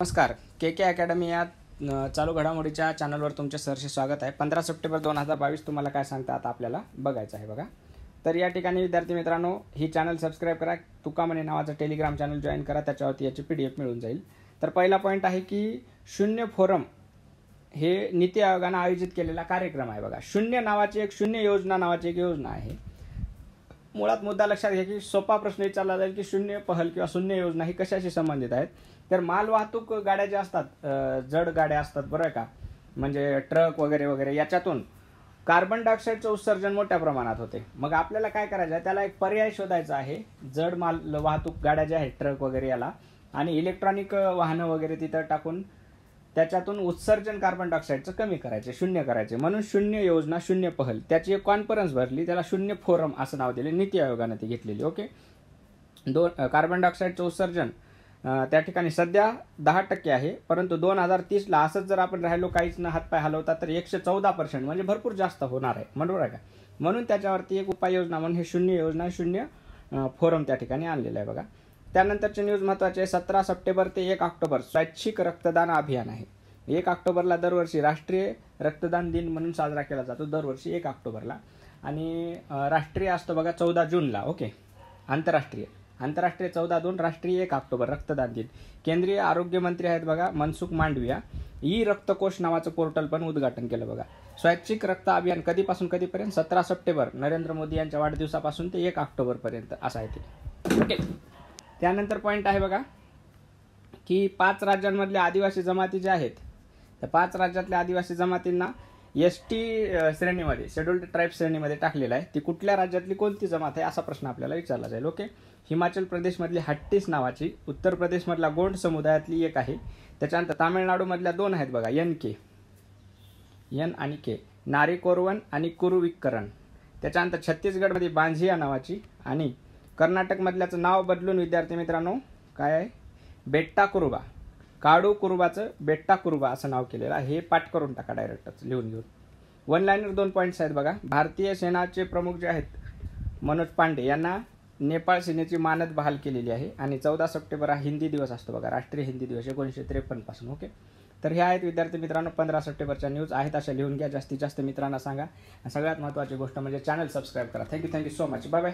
नमस्कार के के अकॅडमी या चालू घडामोडीच्या चॅनलवर तुमचे सरसे स्वागत आहे पंधरा सप्टेंबर दोन हजार बावीस तुम्हाला काय सांगतात आता आपल्याला बघायचं आहे बघा तर या ठिकाणी विद्यार्थी मित्रांनो ही चॅनल सबस्क्राईब करा तुका म्हणे नावाचं टेलिग्राम चॅनल जॉईन करा त्याच्यावरती याची पी डी एफ मिळून जाईल तर पहिला पॉईंट आहे की शून्य फोरम हे नीती आयोगानं आयोजित केलेला कार्यक्रम आहे बघा शून्य नावाची एक शून्य योजना नावाची एक योजना आहे मुळात मुद्दा लक्षात घ्या की सोपा प्रश्न विचारला जाईल की शून्य पहल किंवा शून्य योजना ही कशाशी संबंधित आहेत तर मालवाहतूक गाड्या ज्या असतात जड गाड्या असतात बरं का म्हणजे ट्रक वगैरे वगैरे याच्यातून कार्बन डायऑक्साईडचं उत्सर्जन मोठ्या प्रमाणात होते मग आपल्याला काय करायचं आहे त्याला एक पर्याय शोधायचा आहे जड माल वाहतूक गाड्या ज्या आहेत ट्रक वगैरे याला आणि इलेक्ट्रॉनिक वाहनं वगैरे तिथं टाकून त्याच्यातून उत्सर्जन कार्बन डायऑक्साईडचं कमी करायचे शून्य करायचे म्हणून शून्य योजना शून्य पहल त्याची एक कॉन्फरन्स भरली त्याला शून्य फोरम असं नाव दिले नीती आयोगानं ती घेतलेली ओके दोन कार्बन डायऑक्साईडचं उत्सर्जन त्या ठिकाणी सध्या दहा टक्के आहे परंतु दोन हजार तीसला असंच जर आपण राहिलो काहीच न हातपाय हलवता तर एकशे चौदा पर्सेंट म्हणजे भरपूर जास्त होणार आहे बरोबर आहे का म्हणून त्याच्यावरती एक उपाययोजना म्हणून हे शून्य योजना शून्य फोरम त्या ठिकाणी आणलेलं आहे बघा त्यानंतरचे न्यूज आहे सतरा सप्टेंबर ते एक ऑक्टोबर स्वैच्छिक रक्तदान अभियान आहे एक ऑक्टोबरला दरवर्षी राष्ट्रीय रक्तदान दिन म्हणून साजरा केला जातो दरवर्षी एक ऑक्टोबरला आणि राष्ट्रीय असतो बघा चौदा जूनला ओके आंतरराष्ट्रीय आंतरराष्ट्रीय चौदा दोन राष्ट्रीय एक ऑक्टोबर रक्तदान दिन केंद्रीय आरोग्य मंत्री आहेत बघा मनसुख मांडविया ई रक्तकोश नावाचं पोर्टल पण उद्घाटन केलं बघा स्वैच्छिक रक्त अभियान कधीपासून कधीपर्यंत सतरा सप्टेंबर नरेंद्र मोदी यांच्या वाढदिवसापासून ते एक ऑक्टोबरपर्यंत असं आहे ते ओके त्यानंतर पॉईंट आहे बघा की पाच राज्यांमधल्या आदिवासी जमाती ज्या आहेत त्या पाच राज्यातल्या आदिवासी जमातींना एस टी श्रेणीमध्ये शेड्युल्ड ट्राईब श्रेणीमध्ये टाकलेला आहे ती कुठल्या राज्यातली कोणती जमात आहे असा प्रश्न आपल्याला विचारला जाईल ओके हिमाचल प्रदेशमधली हट्टीस नावाची उत्तर प्रदेशमधला गोंड समुदायातली एक आहे त्याच्यानंतर तामिळनाडूमधल्या दोन आहेत बघा एन के एन आणि के नारिकोरवन आणि कुरुविकरण त्याच्यानंतर छत्तीसगडमध्ये बांझिया नावाची आणि कर्नाटकमधल्याचं नाव बदलून विद्यार्थी मित्रांनो काय आहे बेट्टा कुरुबा काडू कुरुबाचं बेट्टा कुरुबा असं नाव केलेलं आहे हे पाठ करून टाका डायरेक्टच लिहून घेऊन वन लाईनर दोन पॉईंट्स आहेत बघा भारतीय सेनाचे प्रमुख जे आहेत मनोज पांडे यांना नेपाळ सेनेची मानद बहाल केलेली आहे आणि चौदा सप्टेंबर हा हिंदी दिवस असतो बघा राष्ट्रीय हिंदी दिवस एकोणीसशे त्रेपन्नपासून ओके तर हे आहेत विद्यार्थी मित्रांनो पंधरा सप्टेंबरच्या न्यूज आहेत अशा लिहून घ्या जास्तीत जास्त मित्रांना सांगा सगळ्यात महत्त्वाची गोष्ट म्हणजे चॅनल सबस्क्राईब करा thank you thank you so much bye bye